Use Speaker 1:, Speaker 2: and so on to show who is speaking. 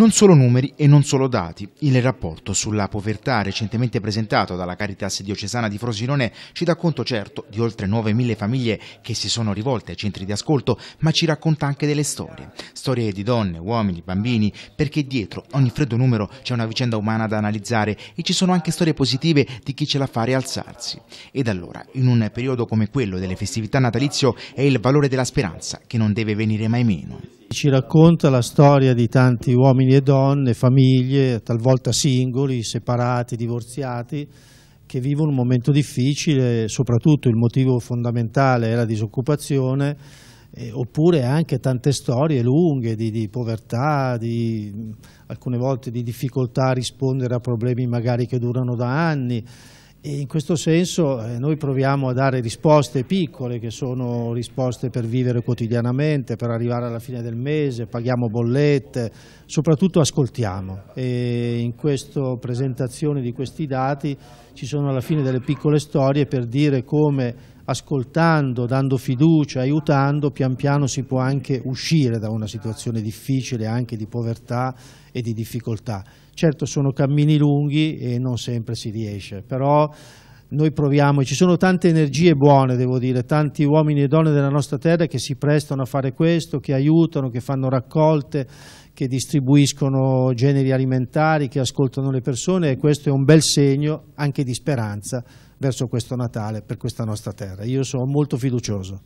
Speaker 1: Non solo numeri e non solo dati. Il rapporto sulla povertà recentemente presentato dalla Caritas diocesana di Frosinone ci dà conto certo di oltre 9.000 famiglie che si sono rivolte ai centri di ascolto, ma ci racconta anche delle storie. Storie di donne, uomini, bambini, perché dietro ogni freddo numero c'è una vicenda umana da analizzare e ci sono anche storie positive di chi ce la fa rialzarsi. Ed allora, in un periodo come quello delle festività natalizio, è il valore della speranza che non deve venire mai meno
Speaker 2: ci racconta la storia di tanti uomini e donne, famiglie, talvolta singoli, separati, divorziati, che vivono un momento difficile, soprattutto il motivo fondamentale è la disoccupazione, eh, oppure anche tante storie lunghe di, di povertà, di, alcune volte di difficoltà a rispondere a problemi magari che durano da anni. E in questo senso eh, noi proviamo a dare risposte piccole, che sono risposte per vivere quotidianamente, per arrivare alla fine del mese, paghiamo bollette, soprattutto ascoltiamo. E in questa presentazione di questi dati ci sono alla fine delle piccole storie per dire come ascoltando, dando fiducia, aiutando, pian piano si può anche uscire da una situazione difficile anche di povertà e di difficoltà. Certo sono cammini lunghi e non sempre si riesce, però noi proviamo, ci sono tante energie buone, devo dire, tanti uomini e donne della nostra terra che si prestano a fare questo, che aiutano, che fanno raccolte, che distribuiscono generi alimentari, che ascoltano le persone e questo è un bel segno anche di speranza verso questo Natale per questa nostra terra. Io sono molto fiducioso.